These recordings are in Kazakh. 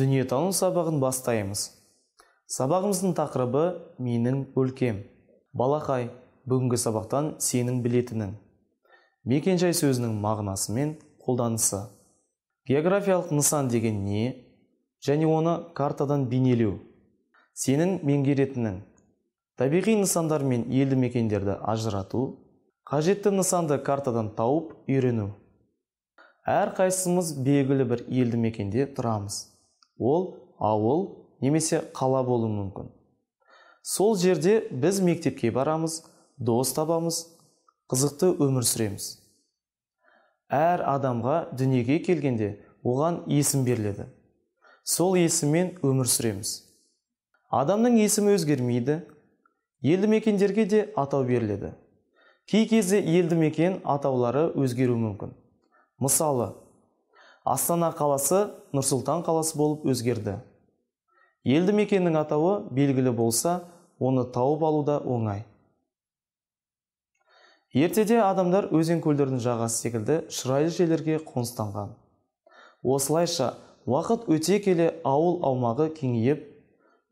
дүниетану сабағын бастаймыз сабағымыздың тақырыбы менің өлкем балақай бүгінгі сабақтан сенің білетінің мекенжай сөзінің мағынасы мен қолданысы географиялық нысан деген не және оны картадан бейнелеу сенің меңгеретінің табиғи нысандар мен елді мекендерді ажырату қажетті нысанды картадан тауып үйрену әрқайсымыз белгілі бір елді мекенде тұрамыз ол ауыл немесе қала болуы мүмкін сол жерде біз мектепке барамыз дос табамыз қызықты өмір сүреміз әр адамға дүниеге келгенде оған есім беріледі сол есіммен өмір сүреміз адамның есімі өзгермейді елді мекендерге де атау беріледі кей кезде елді мекен атаулары өзгеруі мүмкін мысалы астана қаласы нұрсұлтан қаласы болып өзгерді елді мекеннің атауы белгілі болса оны тауып алу оңай ертеде адамдар өзен көлдердің жағасы секілді шырайлы жерлерге қоныстанған осылайша уақыт өте келе ауыл аумағы кеңейіп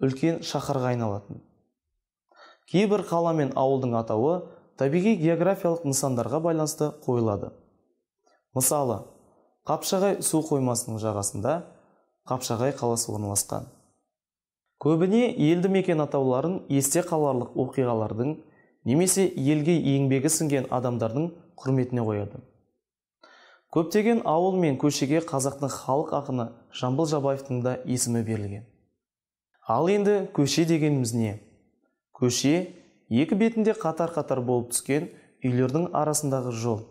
үлкен шаһарға айналатын кейбір қала мен ауылдың атауы табиғи географиялық нысандарға байланысты қойылады мысалы қапшағай су қоймасының жағасында қапшағай қаласы орналасқан көбіне елді мекен атауларын есте қаларлық оқиғалардың немесе елге еңбегі сіңген адамдардың құрметіне қояды көптеген ауыл мен көшеге қазақтың халық ақыны жамбыл жабаевтың да есімі берілген ал енді көше дегеніміз не көше екі бетінде қатар қатар болып түскен үйлердің арасындағы жол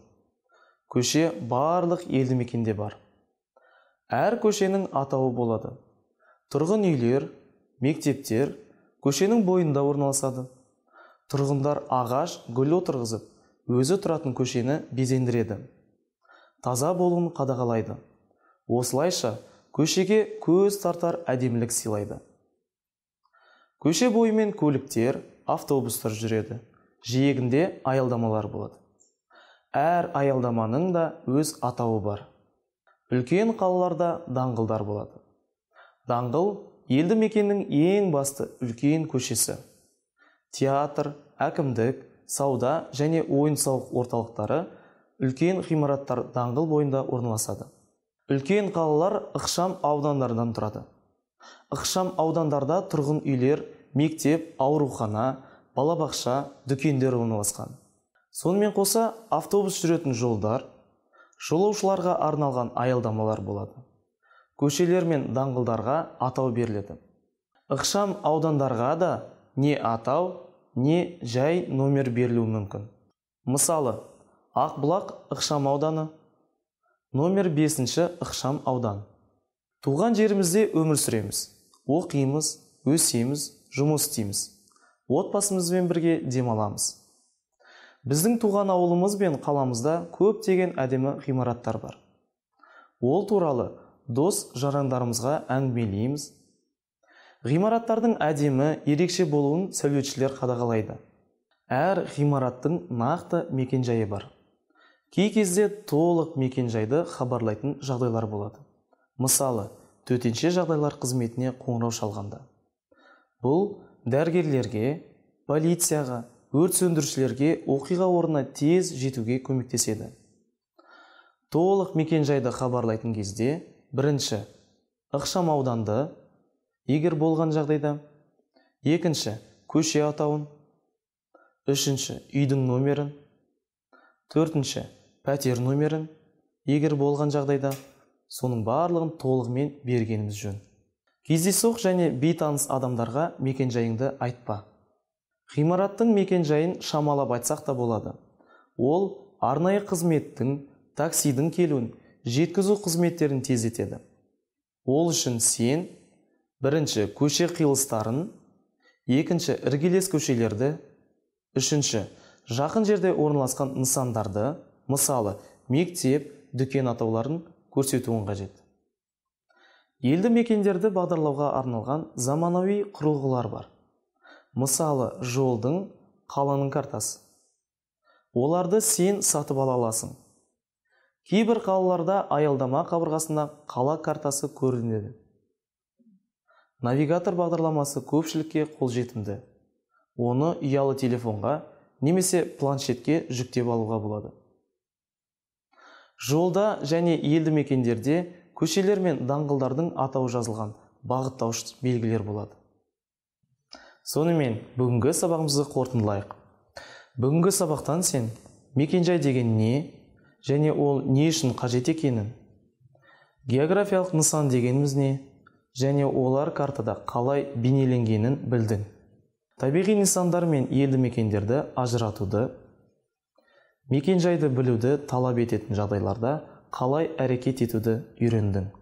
көше барлық елді мекенде бар әр көшенің атауы болады тұрғын үйлер мектептер көшенің бойында орналасады тұрғындар ағаш гүл отырғызып өзі тұратын көшені безендіреді таза болуын қадағалайды осылайша көшеге көз тартар әдемілік сыйлайды көше бойымен көліктер автобустар жүреді жиегінде аялдамалар болады әр аялдаманың да өз атауы бар үлкен қалаларда даңғылдар болады даңғыл елді мекеннің ең басты үлкен көшесі театр әкімдік сауда және ойын сауық орталықтары үлкен ғимараттар даңғыл бойында орналасады үлкен қалалар ықшам аудандардан тұрады ықшам аудандарда тұрғын үйлер мектеп аурухана балабақша дүкендер орналасқан сонымен қоса автобус жүретін жолдар жолаушыларға арналған айылдамалар болады көшелер мен даңғылдарға атау беріледі ықшам аудандарға да не атау не жай номер берілуі мүмкін мысалы ақбұлақ ықшам ауданы номер бесінші ықшам аудан туған жерімізде өмір сүреміз оқимыз өсеміз жұмыс істейміз отбасымызбен бірге демаламыз біздің туған ауылымыз бен қаламызда көптеген әдемі ғимараттар бар ол туралы дос жарандарымызға әңгімелейміз ғимараттардың әдемі ерекше болуын сәулетшілер қадағалайды әр ғимараттың нақты мекенжайы бар кей кезде толық мекенжайды хабарлайтын жағдайлар болады мысалы төтенше жағдайлар қызметіне қоңырау шалғанда бұл дәрігерлерге полицияға өрт сөндірушілерге оқиға орнына тез жетуге көмектеседі толық мекенжайды хабарлайтын кезде бірінші ықшам ауданды егер болған жағдайда екінші көше атауын үшінші үйдің номерін төртінші пәтер номерін егер болған жағдайда соның барлығын толығымен бергеніміз жөн кездейсоқ және бейтаныс адамдарға мекенжайыңды айтпа ғимараттың мекенжайын шамалап айтсақ та болады ол арнайы қызметтің таксидің келуін жеткізу қызметтерін тездетеді ол үшін сен бірінші көше қиылыстарын екінші іргелес көшелерді үшінші жақын жерде орналасқан нысандарды мысалы мектеп дүкен атауларын көрсетуің қажет елді мекендерді бағдарлауға арналған заманауи құрылғылар бар мысалы жолдың қаланың картасы оларды сен сатып ала аласың кейбір қалаларда аялдама қабырғасында қала картасы көрінеді навигатор бағдарламасы көпшілікке қолжетімді оны ұялы телефонға немесе планшетке жүктеп алуға болады жолда және елді мекендерде көшелер мен даңғылдардың атауы жазылған бағыттауыш белгілер болады сонымен бүгінгі сабағымызды қорытындылайық бүгінгі сабақтан сен мекенжай деген не және ол не үшін қажет екенін географиялық нысан дегеніміз не және олар картада қалай бейнеленгенін білдің табиғи нысандар мен елді мекендерді ажыратуды мекенжайды білуді талап ететін жағдайларда қалай әрекет етуді үйрендің